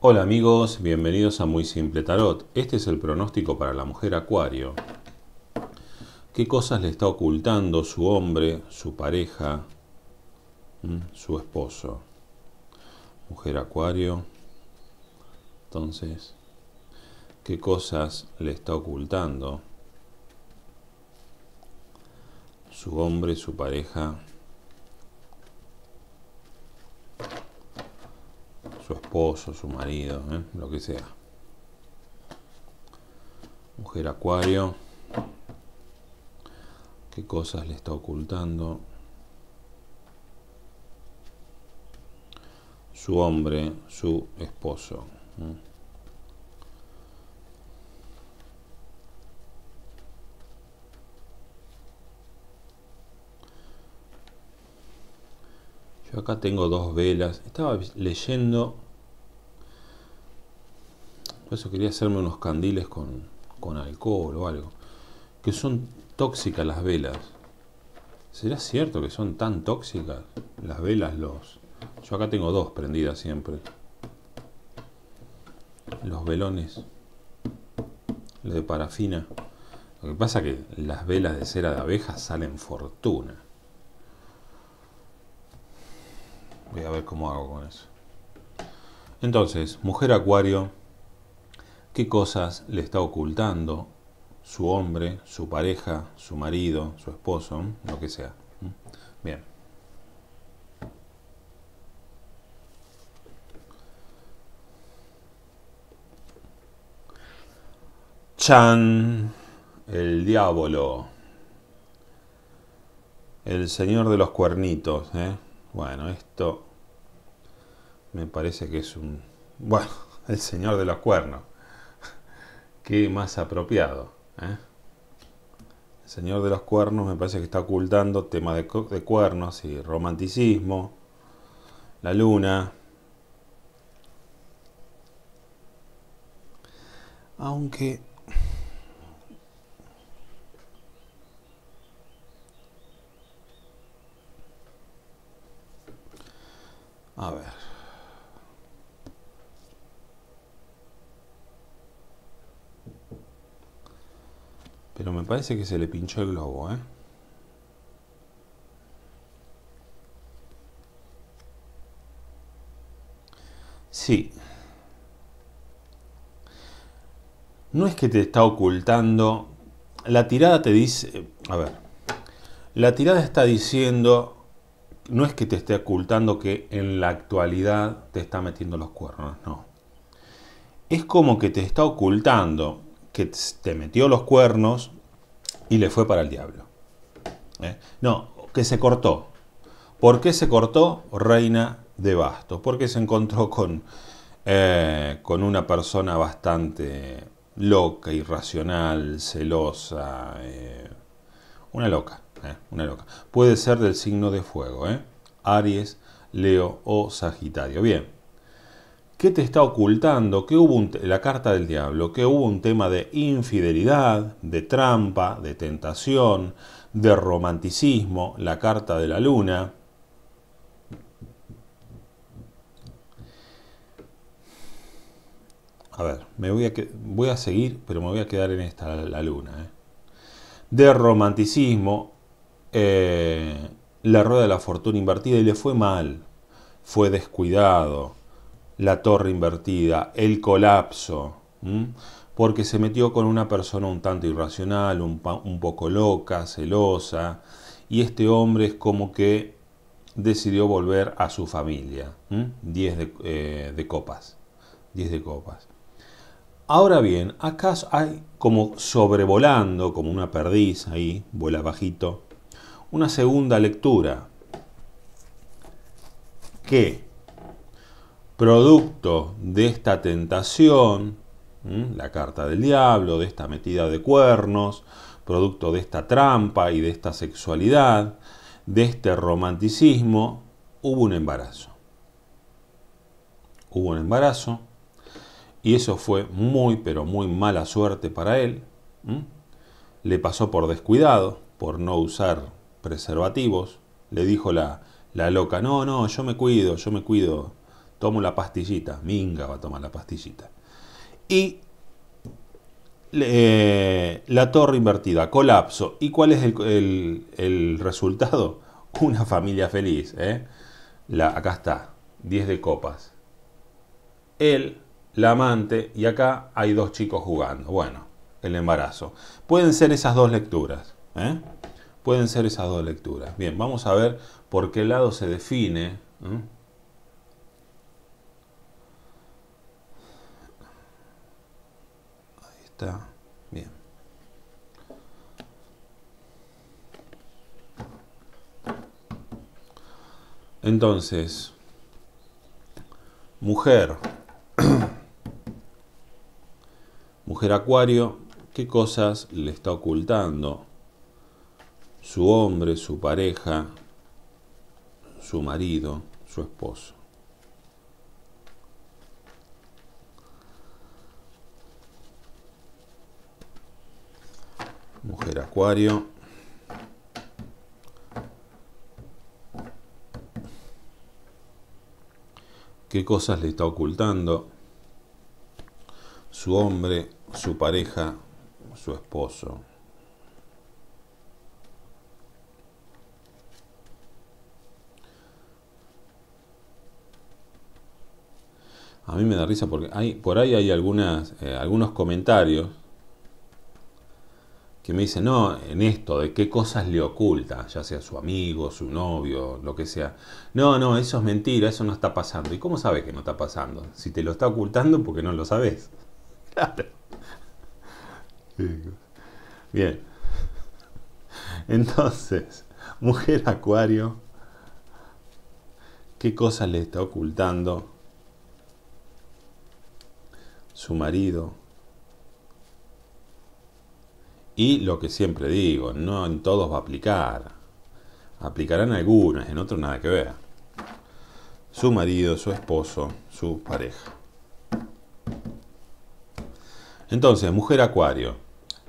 Hola amigos, bienvenidos a Muy Simple Tarot. Este es el pronóstico para la mujer acuario. ¿Qué cosas le está ocultando su hombre, su pareja, mm, su esposo? Mujer acuario. Entonces, ¿qué cosas le está ocultando su hombre, su pareja, su esposo, su marido, ¿eh? lo que sea. Mujer acuario, qué cosas le está ocultando. Su hombre, su esposo. ¿eh? acá tengo dos velas. Estaba leyendo. Por eso quería hacerme unos candiles con, alcohol o algo. Que son tóxicas las velas. ¿Será cierto que son tan tóxicas las velas? Los. Yo acá tengo dos prendidas siempre. Los velones. Lo de parafina. Lo que pasa que las velas de cera de abeja salen fortuna. Voy a ver cómo hago con eso. Entonces, mujer acuario, ¿qué cosas le está ocultando su hombre, su pareja, su marido, su esposo, lo que sea? ¿Mm? Bien. Chan, el diablo, el señor de los cuernitos, ¿eh? Bueno, esto me parece que es un... Bueno, el señor de los cuernos. Qué más apropiado. ¿eh? El señor de los cuernos me parece que está ocultando tema de cuernos y romanticismo. La luna. Aunque parece que se le pinchó el globo, ¿eh? Sí. No es que te está ocultando. La tirada te dice... A ver. La tirada está diciendo... No es que te esté ocultando que en la actualidad te está metiendo los cuernos, no. Es como que te está ocultando que te metió los cuernos y le fue para el diablo. ¿Eh? No, que se cortó. ¿Por qué se cortó? Reina de bastos. Porque se encontró con, eh, con una persona bastante loca, irracional, celosa. Eh, una loca, una loca. Puede ser del signo de fuego, Aries, Leo o Sagitario. Bien. ¿Qué te está ocultando? Que hubo un, la carta del diablo, que hubo un tema de infidelidad, de trampa, de tentación, de romanticismo, la carta de la luna. A ver, me voy a, seguir, pero me voy a quedar en esta, la, luna. Eh. De romanticismo, eh, la rueda de la fortuna invertida y le fue mal, fue descuidado la torre invertida, el colapso, porque se metió con una persona un tanto irracional, un, poco loca, celosa, y este hombre es como que decidió volver a su familia. 10 eh, de, copas. 10 de copas. Ahora bien, acá hay como sobrevolando, como una perdiz ahí, vuela bajito, una segunda lectura qué producto de esta tentación, la carta del diablo, de esta metida de cuernos, producto de esta trampa y de esta sexualidad, de este romanticismo, hubo un embarazo. Hubo un embarazo y eso fue muy, pero muy mala suerte para él. Le pasó por descuidado, por no usar preservativos. Le dijo la, la loca, no, no, yo me cuido, yo me cuido Tomo la pastillita, minga va a tomar la pastillita. Y eh, la torre invertida, colapso. ¿Y cuál es el, resultado? Una familia feliz. ¿eh? La, acá está, 10 de copas. Él, la amante, y acá hay dos chicos jugando. Bueno, el embarazo. Pueden ser esas dos lecturas. ¿eh? Pueden ser esas dos lecturas. Bien, vamos a ver por qué lado se define. bien. Entonces, mujer, mujer acuario, ¿qué cosas le está ocultando su hombre, su pareja, su marido, su esposo? mujer acuario. ¿Qué cosas le está ocultando su hombre, su pareja, su esposo? A mí me da risa porque hay, por ahí hay algunas, eh, algunos comentarios que me dice, no, en esto, de qué cosas le oculta, ya sea su amigo, su novio, lo que sea. No, no, eso es mentira, eso no está pasando. ¿Y cómo sabes que no está pasando? Si te lo está ocultando porque no lo sabes. Claro. Bien. Entonces, mujer acuario, ¿qué cosas le está ocultando su marido? Y lo que siempre digo, no en todos va a aplicar. Aplicarán algunas, en otros nada que ver. Su marido, su esposo, su pareja. Entonces, mujer acuario,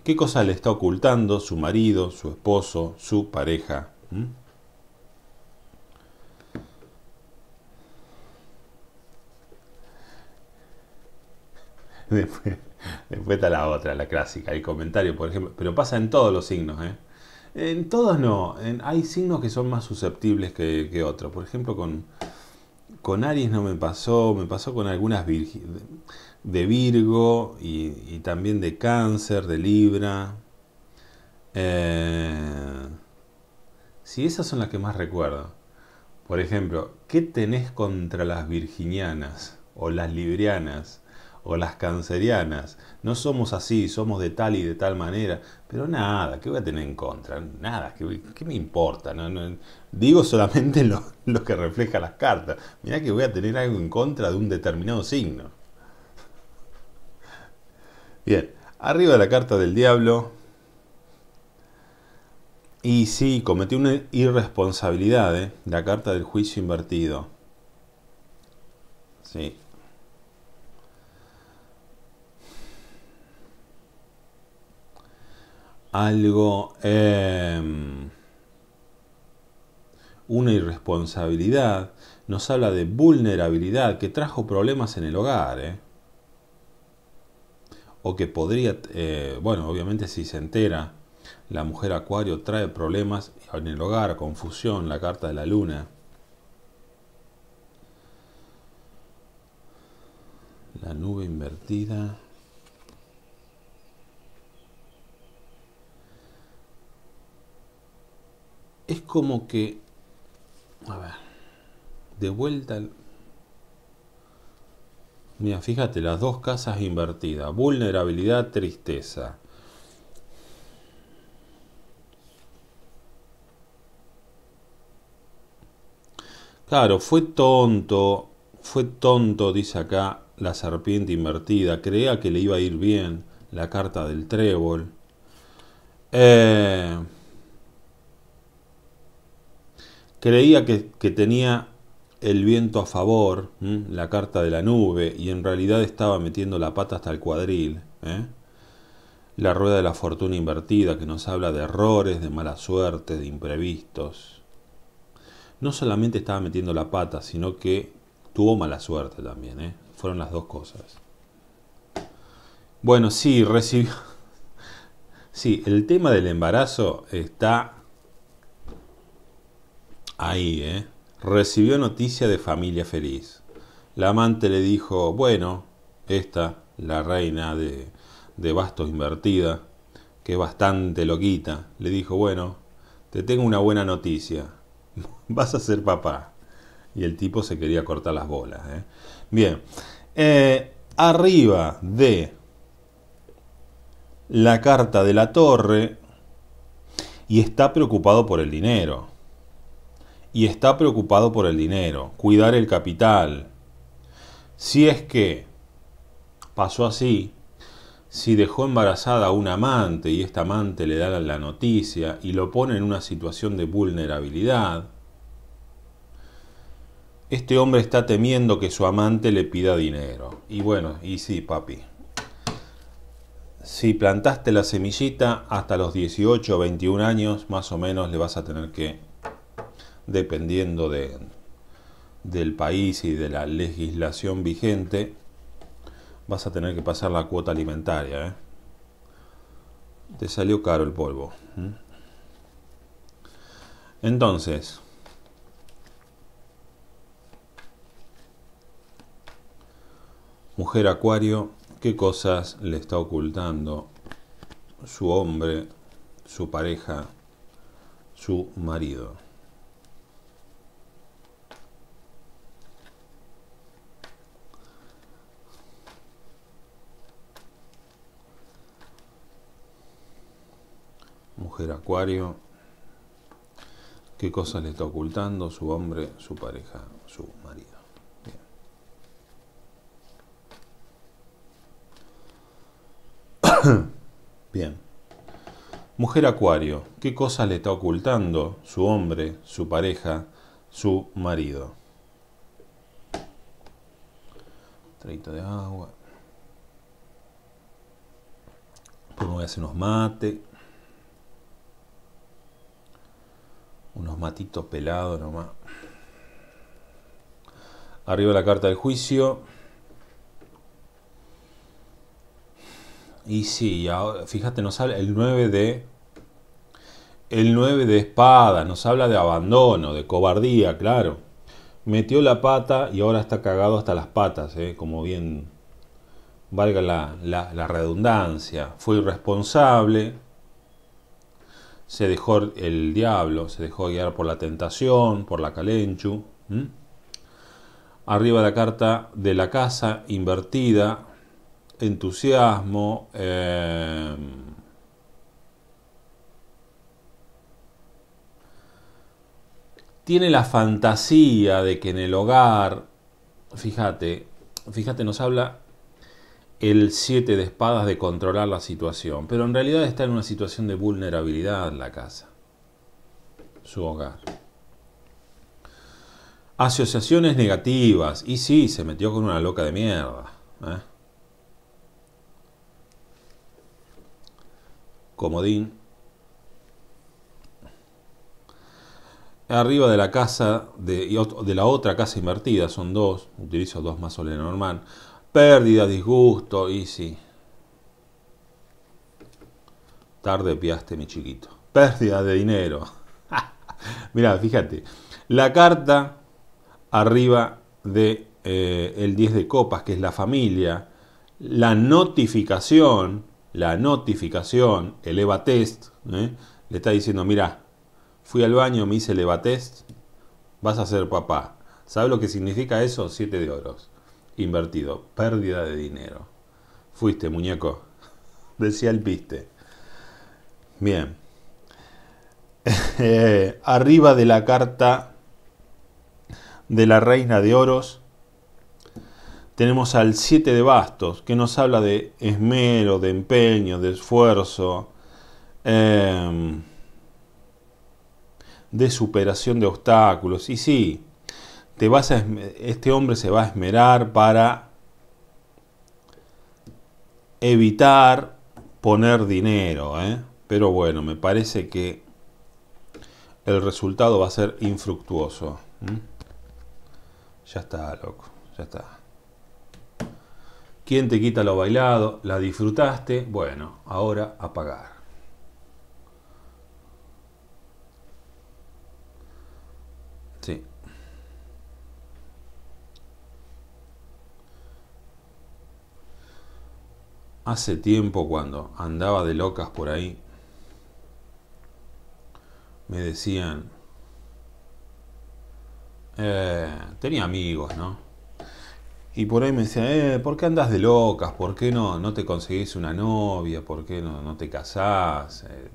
¿qué cosa le está ocultando su marido, su esposo, su pareja? ¿Mm? después, está la otra, la clásica, el comentario, por ejemplo. Pero pasa en todos los signos, ¿eh? En todos no. hay signos que son más susceptibles que, otros. Por ejemplo, con, con Aries no me pasó, me pasó con algunas de Virgo y, también de Cáncer, de Libra. si eh, sí, esas son las que más recuerdo. Por ejemplo, ¿qué tenés contra las virginianas o las librianas? o las cancerianas. No somos así, somos de tal y de tal manera. Pero nada, ¿qué voy a tener en contra? Nada, ¿qué, me importa? digo solamente lo, que refleja las cartas. Mirá que voy a tener algo en contra de un determinado signo. Bien, arriba la carta del diablo. Y sí, cometí una irresponsabilidad, ¿eh? la carta del juicio invertido. Sí, algo, em, una irresponsabilidad, nos habla de vulnerabilidad que trajo problemas en el hogar. ¿eh? O que podría, eh, bueno, obviamente si se entera, la mujer acuario trae problemas en el hogar, confusión, la carta de la luna. La nube invertida. es como que, a ver, de vuelta Mira, fíjate, las dos casas invertidas, vulnerabilidad, tristeza. Claro, fue tonto, fue tonto, dice acá la serpiente invertida, creía que le iba a ir bien la carta del trébol. Eh, creía que, tenía el viento a favor, la carta de la nube, y en realidad estaba metiendo la pata hasta el cuadril. ¿eh? La rueda de la fortuna invertida que nos habla de errores, de mala suerte, de imprevistos. No solamente estaba metiendo la pata, sino que tuvo mala suerte también. ¿eh? Fueron las dos cosas. Bueno, sí, recibió... Sí, el tema del embarazo está Ahí, ¿eh? Recibió noticia de familia feliz. La amante le dijo, bueno, esta, la reina de, de bastos invertida, que es bastante loquita, le dijo, bueno, te tengo una buena noticia, vas a ser papá. Y el tipo se quería cortar las bolas. ¿eh? Bien, eh, arriba de la carta de la torre y está preocupado por el dinero y está preocupado por el dinero, cuidar el capital. Si es que pasó así, si dejó embarazada a un amante y este amante le da la noticia y lo pone en una situación de vulnerabilidad, este hombre está temiendo que su amante le pida dinero. Y bueno, y sí, papi. Si plantaste la semillita hasta los 18 o 21 años, más o menos le vas a tener que dependiendo de, del país y de la legislación vigente, vas a tener que pasar la cuota alimentaria. ¿eh? Te salió caro el polvo. Entonces, mujer acuario, ¿qué cosas le está ocultando su hombre, su pareja, su marido? mujer acuario, qué cosas le está ocultando su hombre, su pareja, su marido. Bien. Bien. Mujer acuario, ¿qué cosas le está ocultando su hombre, su pareja, su marido? Traito de agua. Pues me voy a hacer unos Unos matitos pelados nomás. Arriba la carta del juicio. Y sí, fíjate, nos habla el 9 de. El 9 de espadas, nos habla de abandono, de cobardía, claro. Metió la pata y ahora está cagado hasta las patas, ¿eh? como bien valga la redundancia. Fue irresponsable, se dejó el diablo, se dejó guiar por la tentación, por la calenchu. Arriba la carta de la casa invertida, entusiasmo, em, tiene la fantasía de que en el hogar, fíjate, fíjate, nos habla el 7 de espadas de controlar la situación, pero en realidad está en una situación de vulnerabilidad en la casa, su hogar. Asociaciones negativas, y sí, se metió con una loca de mierda. ¿eh? Comodín. Arriba de la casa, de, de la otra casa invertida, son dos, utilizo dos más menos normal Pérdida, disgusto, y sí. Tarde piaste, mi chiquito. Pérdida de dinero. Mirá, fíjate. La carta arriba de eh, el 10 de copas, que es la familia. La notificación, la notificación, el EVA test, ¿eh? le está diciendo, mira, fui al baño, me hice el EVA test, vas a ser papá. ¿Sabes lo que significa eso? Siete de oros invertido, pérdida de dinero. Fuiste, muñeco, decía el piste. Bien. Eh, arriba de la carta de la reina de oros tenemos al 7 de bastos que nos habla de esmero, de empeño, de esfuerzo, em, de superación de obstáculos. Y sí, vas este hombre se va a esmerar para evitar poner dinero, ¿eh? pero bueno, me parece que el resultado va a ser infructuoso. Ya está, loco, ya está. ¿Quién te quita lo bailado? ¿La disfrutaste? Bueno, ahora a pagar. Sí. Hace tiempo cuando andaba de locas por ahí, me decían, eh, tenía amigos, ¿no? Y por ahí me decían, eh, ¿por qué andas de locas? ¿Por qué no, no te conseguís una novia? ¿Por qué no, te casás? Eh,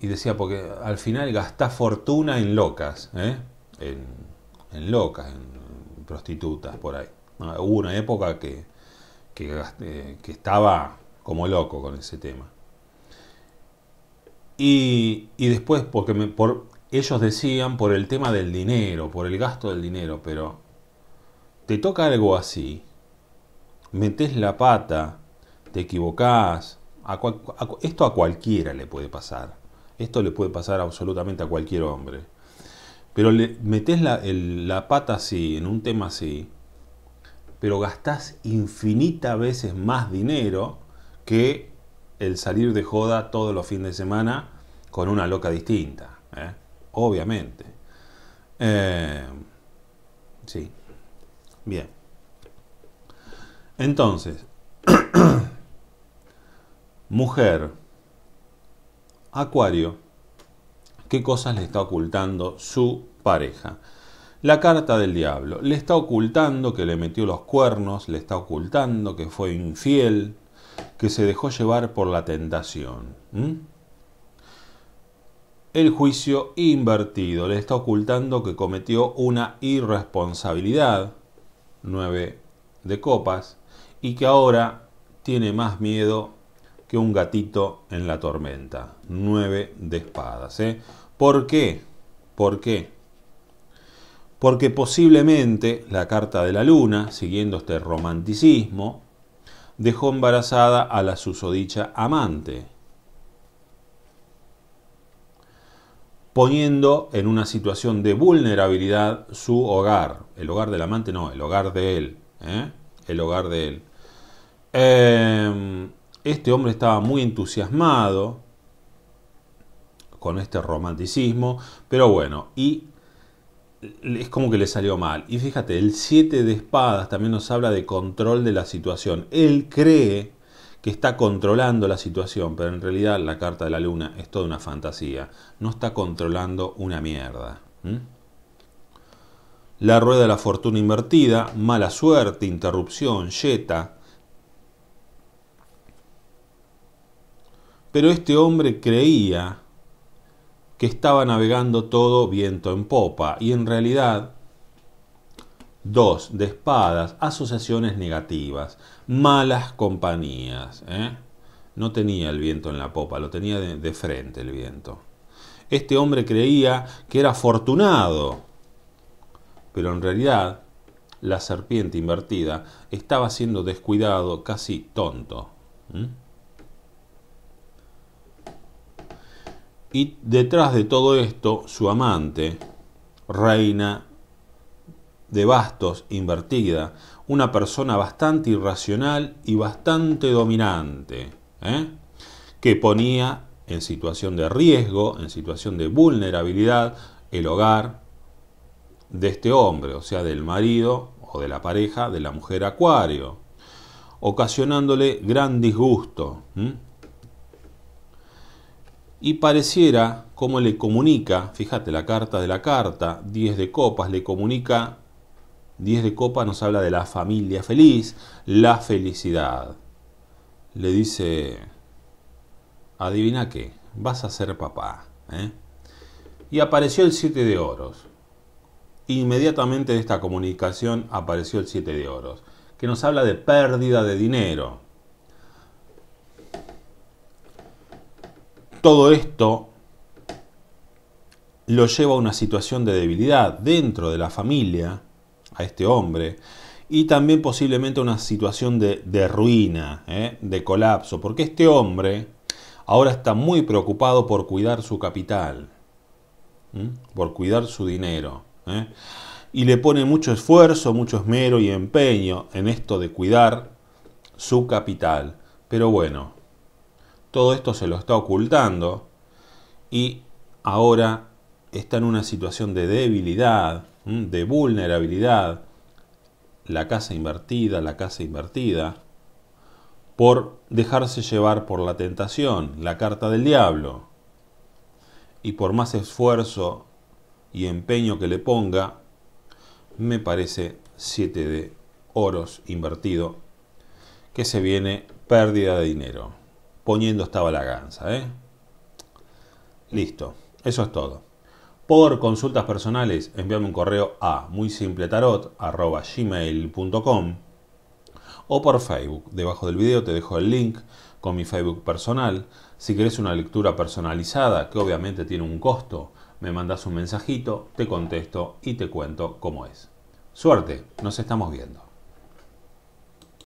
y decía, porque al final gastás fortuna en locas, ¿eh? en, en locas, en prostitutas por ahí. Ah, hubo una época que eh, que, estaba como loco con ese tema. Y, y después, porque por, ellos decían por el tema del dinero, por el gasto del dinero, pero te toca algo así, metes la pata, te equivocás, esto a cualquiera le puede pasar, esto le puede pasar absolutamente a cualquier hombre, pero le metes la, la, pata así, en un tema así, pero gastás infinita veces más dinero que el salir de joda todos los fines de semana con una loca distinta. ¿eh? Obviamente. Eh, sí. Bien. Entonces, mujer, acuario, ¿qué cosas le está ocultando su pareja? La carta del diablo le está ocultando que le metió los cuernos, le está ocultando que fue infiel, que se dejó llevar por la tentación. El juicio invertido le está ocultando que cometió una irresponsabilidad, nueve de copas, y que ahora tiene más miedo que un gatito en la tormenta, nueve de espadas. ¿eh? ¿Por qué? ¿Por qué? porque posiblemente la carta de la luna, siguiendo este romanticismo, dejó embarazada a la susodicha amante, poniendo en una situación de vulnerabilidad su hogar, el hogar del amante no, el hogar de él, ¿eh? el hogar de él. Em, este hombre estaba muy entusiasmado con este romanticismo, pero bueno, y es como que le salió mal. Y fíjate, el 7 de espadas también nos habla de control de la situación. Él cree que está controlando la situación, pero en realidad la carta de la luna es toda una fantasía. No está controlando una mierda. La rueda de la fortuna invertida, mala suerte, interrupción, yeta. Pero este hombre creía estaba navegando todo viento en popa y en realidad dos De espadas, asociaciones negativas, malas compañías. ¿eh? No tenía el viento en la popa, lo tenía de, frente el viento. Este hombre creía que era afortunado, pero en realidad la serpiente invertida estaba siendo descuidado, casi tonto. Y detrás de todo esto, su amante, reina de bastos invertida, una persona bastante irracional y bastante dominante, ¿eh? que ponía en situación de riesgo, en situación de vulnerabilidad, el hogar de este hombre, o sea, del marido o de la pareja de la mujer acuario, ocasionándole gran disgusto y pareciera como le comunica, fíjate la carta de la carta, 10 de copas, le comunica, 10 de copas nos habla de la familia feliz, la felicidad. Le dice, adivina qué, vas a ser papá. ¿eh? Y apareció el 7 de oros. Inmediatamente de esta comunicación apareció el 7 de oros, que nos habla de pérdida de dinero. todo esto lo lleva a una situación de debilidad dentro de la familia, a este hombre, y también posiblemente una situación de, ruina, ¿eh? de colapso, porque este hombre ahora está muy preocupado por cuidar su capital, por cuidar su dinero, ¿eh? y le pone mucho esfuerzo, mucho esmero y empeño en esto de cuidar su capital. Pero bueno, todo esto se lo está ocultando y ahora está en una situación de debilidad, de vulnerabilidad, la casa invertida, la casa invertida, por dejarse llevar por la tentación, la carta del diablo. Y por más esfuerzo y empeño que le ponga, me parece 7 de oros invertido, que se viene pérdida de dinero poniendo esta balaganza. ¿eh? Listo, eso es todo. Por consultas personales, envíame un correo a muy simple tarot o por Facebook. Debajo del video te dejo el link con mi Facebook personal. Si querés una lectura personalizada, que obviamente tiene un costo, me mandas un mensajito, te contesto y te cuento cómo es. Suerte, nos estamos viendo.